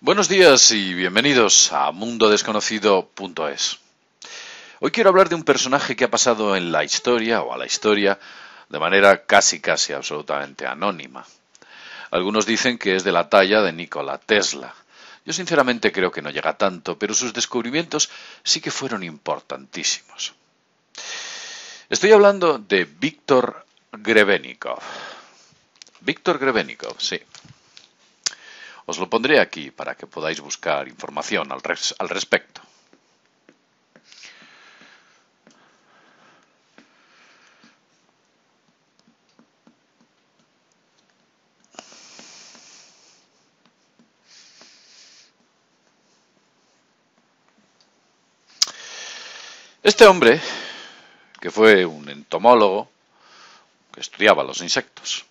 Buenos días y bienvenidos a mundodesconocido.es. Hoy quiero hablar de un personaje que ha pasado en la historia o a la historia de manera casi casi absolutamente anónima. Algunos dicen que es de la talla de Nikola Tesla. Yo sinceramente creo que no llega tanto, pero sus descubrimientos sí que fueron importantísimos. Estoy hablando de Víctor Grebenikov. Víctor Grebenikov, sí. Os lo pondré aquí para que podáis buscar información al, respecto. Este hombre, que fue un entomólogo, que estudiaba los insectos,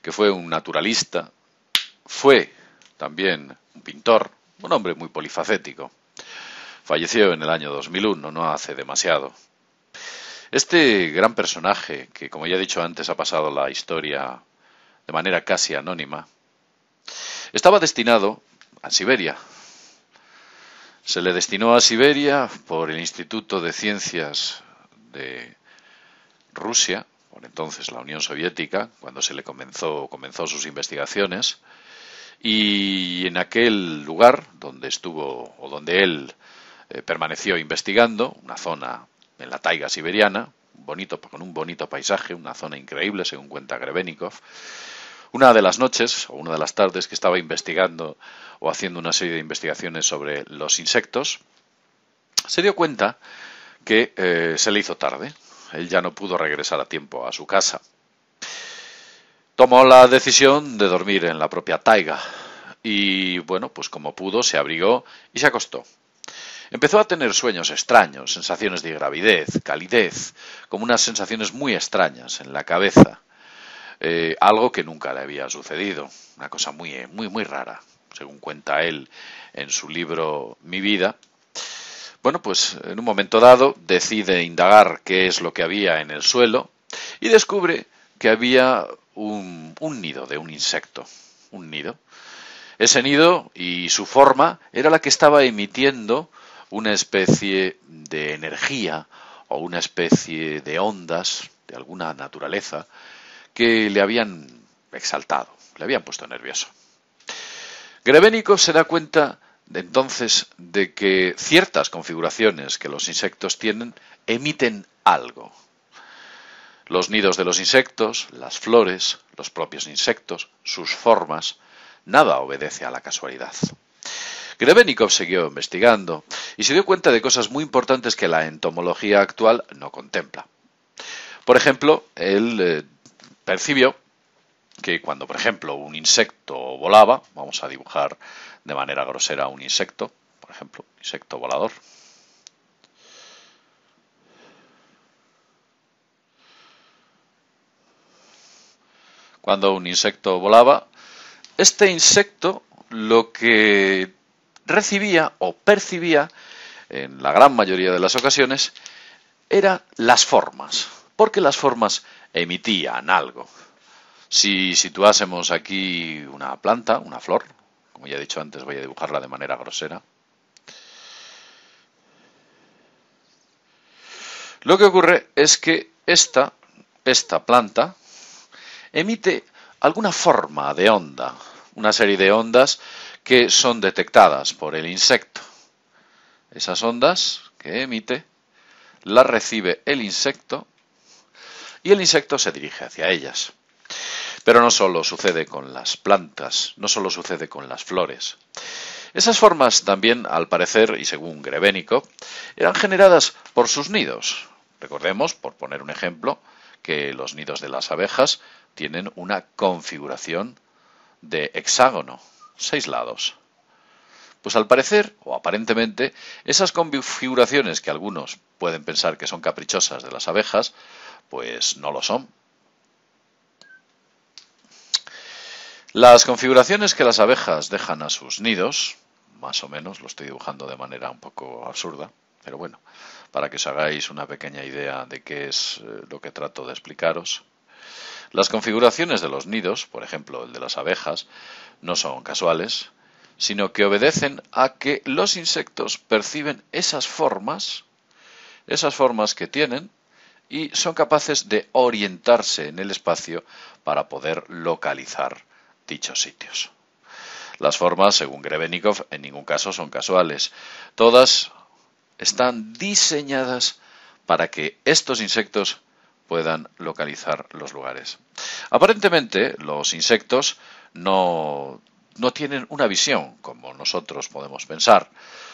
que fue un naturalista, fue también un pintor, un hombre muy polifacético. Falleció en el año 2001, no hace demasiado. Este gran personaje, que como ya he dicho antes ha pasado la historia de manera casi anónima, estaba destinado a Siberia. Se le destinó a Siberia por el Instituto de Ciencias de Rusia, por entonces la Unión Soviética, cuando se le comenzó, comenzó sus investigaciones, y en aquel lugar donde estuvo o donde él eh, permaneció investigando, una zona en la taiga siberiana, bonito, con un bonito paisaje, una zona increíble según cuenta Grebenikov, una de las noches o una de las tardes que estaba investigando o haciendo una serie de investigaciones sobre los insectos, se dio cuenta que eh, se le hizo tarde. Él ya no pudo regresar a tiempo a su casa tomó la decisión de dormir en la propia taiga y bueno, pues como pudo se abrigó y se acostó. Empezó a tener sueños extraños, sensaciones de gravidez, calidez, como unas sensaciones muy extrañas en la cabeza, eh, algo que nunca le había sucedido, una cosa muy, muy, muy rara, según cuenta él en su libro Mi vida. Bueno, pues en un momento dado decide indagar qué es lo que había en el suelo y descubre que había un, nido de un insecto, un nido. Ese nido y su forma era la que estaba emitiendo una especie de energía o una especie de ondas de alguna naturaleza que le habían exaltado, le habían puesto nervioso. grebenico se da cuenta de entonces de que ciertas configuraciones que los insectos tienen emiten algo, los nidos de los insectos, las flores, los propios insectos, sus formas, nada obedece a la casualidad. Grebenikov siguió investigando y se dio cuenta de cosas muy importantes que la entomología actual no contempla. Por ejemplo, él eh, percibió que cuando, por ejemplo, un insecto volaba, vamos a dibujar de manera grosera un insecto, por ejemplo, insecto volador, cuando un insecto volaba, este insecto lo que recibía o percibía, en la gran mayoría de las ocasiones, eran las formas, porque las formas emitían algo. Si situásemos aquí una planta, una flor, como ya he dicho antes, voy a dibujarla de manera grosera. Lo que ocurre es que esta, esta planta, emite alguna forma de onda, una serie de ondas que son detectadas por el insecto. Esas ondas que emite las recibe el insecto y el insecto se dirige hacia ellas. Pero no solo sucede con las plantas, no solo sucede con las flores. Esas formas también, al parecer, y según Grebénico, eran generadas por sus nidos. Recordemos, por poner un ejemplo, que los nidos de las abejas tienen una configuración de hexágono, seis lados. Pues al parecer, o aparentemente, esas configuraciones que algunos pueden pensar que son caprichosas de las abejas, pues no lo son. Las configuraciones que las abejas dejan a sus nidos, más o menos, lo estoy dibujando de manera un poco absurda, pero bueno, para que os hagáis una pequeña idea de qué es eh, lo que trato de explicaros. Las configuraciones de los nidos, por ejemplo el de las abejas, no son casuales, sino que obedecen a que los insectos perciben esas formas, esas formas que tienen, y son capaces de orientarse en el espacio para poder localizar dichos sitios. Las formas, según Grebenikov, en ningún caso son casuales. Todas están diseñadas para que estos insectos puedan localizar los lugares. Aparentemente, los insectos no, tienen una visión, como nosotros podemos pensar.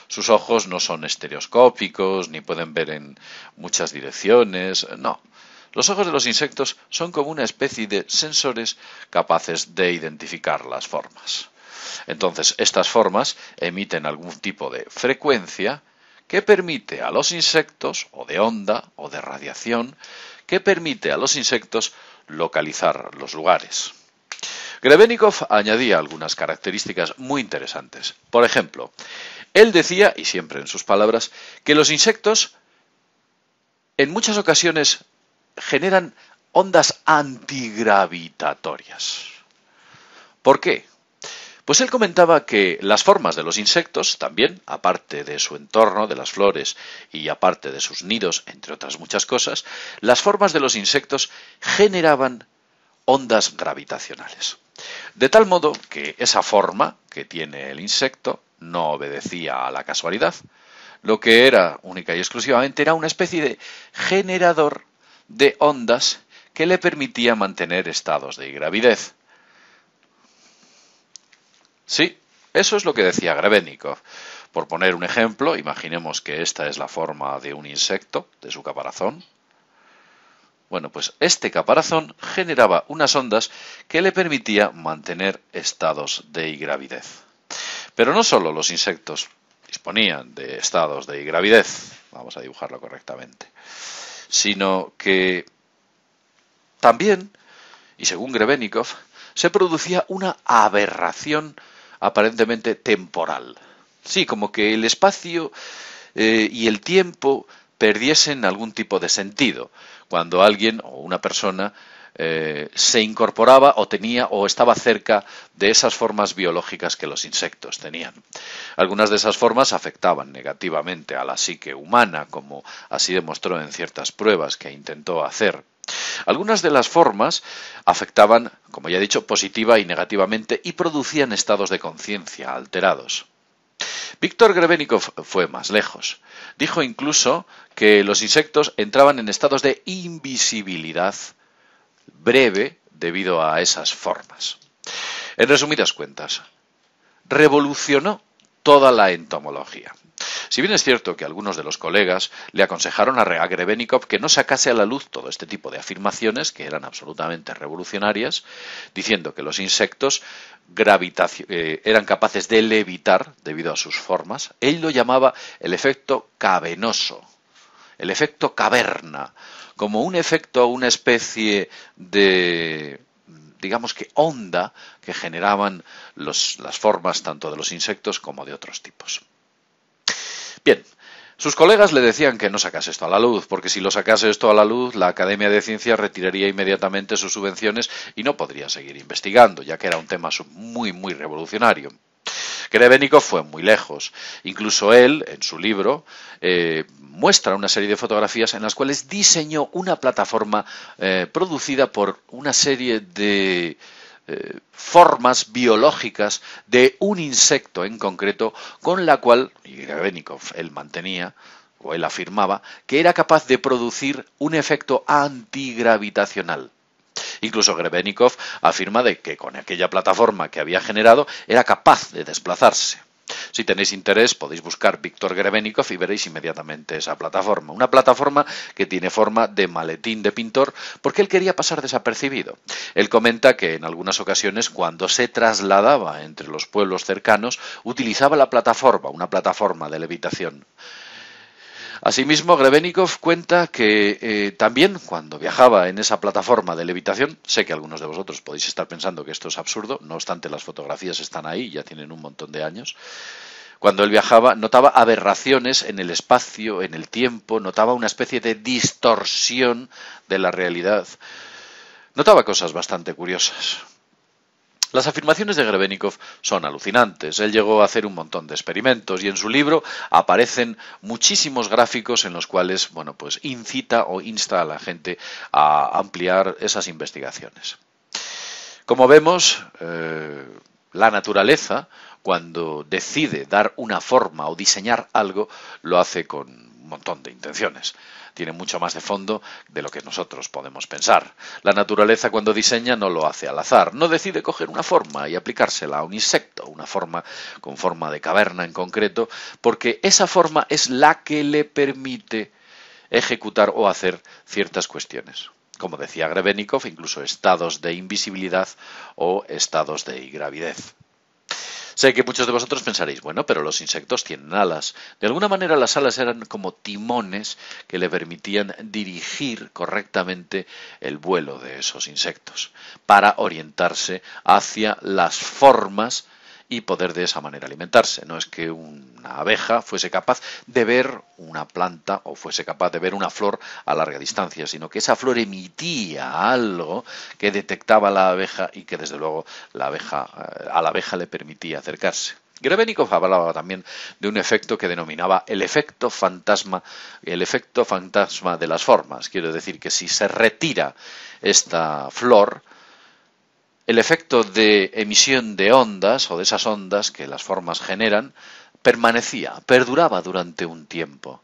Sus ojos no son estereoscópicos, ni pueden ver en muchas direcciones, no. Los ojos de los insectos son como una especie de sensores capaces de identificar las formas. Entonces, estas formas emiten algún tipo de frecuencia que permite a los insectos, o de onda, o de radiación, que permite a los insectos localizar los lugares. Grebenikov añadía algunas características muy interesantes. Por ejemplo, él decía, y siempre en sus palabras, que los insectos en muchas ocasiones generan ondas antigravitatorias. ¿Por qué? Pues él comentaba que las formas de los insectos también, aparte de su entorno, de las flores y aparte de sus nidos, entre otras muchas cosas, las formas de los insectos generaban ondas gravitacionales. De tal modo que esa forma que tiene el insecto no obedecía a la casualidad. Lo que era única y exclusivamente era una especie de generador de ondas que le permitía mantener estados de gravidez. Sí, eso es lo que decía Grebenikov. Por poner un ejemplo, imaginemos que esta es la forma de un insecto, de su caparazón. Bueno, pues este caparazón generaba unas ondas que le permitía mantener estados de gravidez. Pero no solo los insectos disponían de estados de gravidez, vamos a dibujarlo correctamente, sino que también, y según Grebenikov, se producía una aberración aparentemente temporal. Sí, como que el espacio eh, y el tiempo perdiesen algún tipo de sentido cuando alguien o una persona eh, se incorporaba o tenía o estaba cerca de esas formas biológicas que los insectos tenían. Algunas de esas formas afectaban negativamente a la psique humana, como así demostró en ciertas pruebas que intentó hacer algunas de las formas afectaban, como ya he dicho, positiva y negativamente y producían estados de conciencia alterados. Víctor Grebenikov fue más lejos. Dijo incluso que los insectos entraban en estados de invisibilidad breve debido a esas formas. En resumidas cuentas, revolucionó toda la entomología. Si bien es cierto que algunos de los colegas le aconsejaron a Grebenikov que no sacase a la luz todo este tipo de afirmaciones, que eran absolutamente revolucionarias, diciendo que los insectos eh, eran capaces de levitar debido a sus formas, él lo llamaba el efecto cavernoso, el efecto caverna, como un efecto, una especie de digamos que onda que generaban las formas tanto de los insectos como de otros tipos. Bien, sus colegas le decían que no sacase esto a la luz, porque si lo sacase esto a la luz, la Academia de Ciencias retiraría inmediatamente sus subvenciones y no podría seguir investigando, ya que era un tema muy, muy revolucionario. Grebenikov fue muy lejos. Incluso él, en su libro, eh, muestra una serie de fotografías en las cuales diseñó una plataforma eh, producida por una serie de eh, formas biológicas de un insecto en concreto, con la cual, y Grebenikov él mantenía, o él afirmaba, que era capaz de producir un efecto antigravitacional. Incluso Grebenikov afirma de que con aquella plataforma que había generado era capaz de desplazarse. Si tenéis interés, podéis buscar Víctor Grebenikov y veréis inmediatamente esa plataforma. Una plataforma que tiene forma de maletín de pintor porque él quería pasar desapercibido. Él comenta que en algunas ocasiones cuando se trasladaba entre los pueblos cercanos utilizaba la plataforma, una plataforma de levitación. Asimismo, Grebenikov cuenta que eh, también cuando viajaba en esa plataforma de levitación, sé que algunos de vosotros podéis estar pensando que esto es absurdo, no obstante las fotografías están ahí, ya tienen un montón de años, cuando él viajaba notaba aberraciones en el espacio, en el tiempo, notaba una especie de distorsión de la realidad. Notaba cosas bastante curiosas. Las afirmaciones de Grebenikov son alucinantes. Él llegó a hacer un montón de experimentos y en su libro aparecen muchísimos gráficos en los cuales, bueno, pues incita o insta a la gente a ampliar esas investigaciones. Como vemos, eh, la naturaleza, cuando decide dar una forma o diseñar algo, lo hace con un montón de intenciones. Tiene mucho más de fondo de lo que nosotros podemos pensar. La naturaleza cuando diseña no lo hace al azar, no decide coger una forma y aplicársela a un insecto, una forma con forma de caverna en concreto, porque esa forma es la que le permite ejecutar o hacer ciertas cuestiones como decía Grebenikov, incluso estados de invisibilidad o estados de gravidez. Sé que muchos de vosotros pensaréis, bueno, pero los insectos tienen alas. De alguna manera las alas eran como timones que le permitían dirigir correctamente el vuelo de esos insectos, para orientarse hacia las formas y poder de esa manera alimentarse. No es que una abeja fuese capaz de ver una planta o fuese capaz de ver una flor a larga distancia, sino que esa flor emitía algo que detectaba la abeja y que desde luego la abeja, eh, a la abeja le permitía acercarse. Grebenikov hablaba también de un efecto que denominaba el efecto fantasma, el efecto fantasma de las formas. Quiero decir que si se retira esta flor, el efecto de emisión de ondas o de esas ondas que las formas generan permanecía, perduraba durante un tiempo.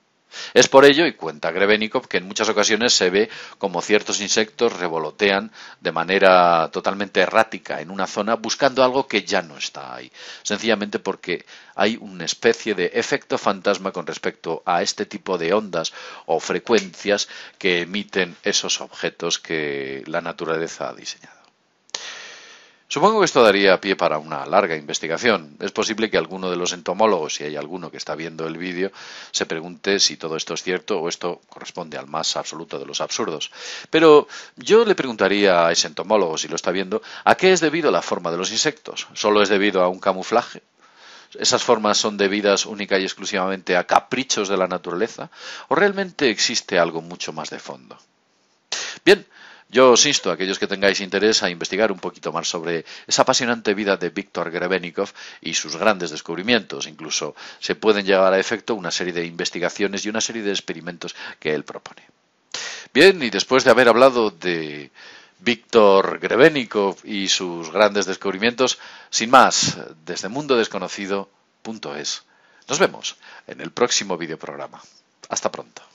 Es por ello, y cuenta Grebenikov, que en muchas ocasiones se ve como ciertos insectos revolotean de manera totalmente errática en una zona buscando algo que ya no está ahí, sencillamente porque hay una especie de efecto fantasma con respecto a este tipo de ondas o frecuencias que emiten esos objetos que la naturaleza ha diseñado. Supongo que esto daría pie para una larga investigación. Es posible que alguno de los entomólogos, si hay alguno que está viendo el vídeo, se pregunte si todo esto es cierto o esto corresponde al más absoluto de los absurdos. Pero yo le preguntaría a ese entomólogo, si lo está viendo, ¿a qué es debido la forma de los insectos? ¿Solo es debido a un camuflaje? ¿Esas formas son debidas única y exclusivamente a caprichos de la naturaleza? ¿O realmente existe algo mucho más de fondo? Bien, yo os insto a aquellos que tengáis interés a investigar un poquito más sobre esa apasionante vida de Víctor Grebenikov y sus grandes descubrimientos. Incluso se pueden llevar a efecto una serie de investigaciones y una serie de experimentos que él propone. Bien, y después de haber hablado de Víctor Grebenikov y sus grandes descubrimientos, sin más, desde mundodesconocido.es. Nos vemos en el próximo videoprograma. Hasta pronto.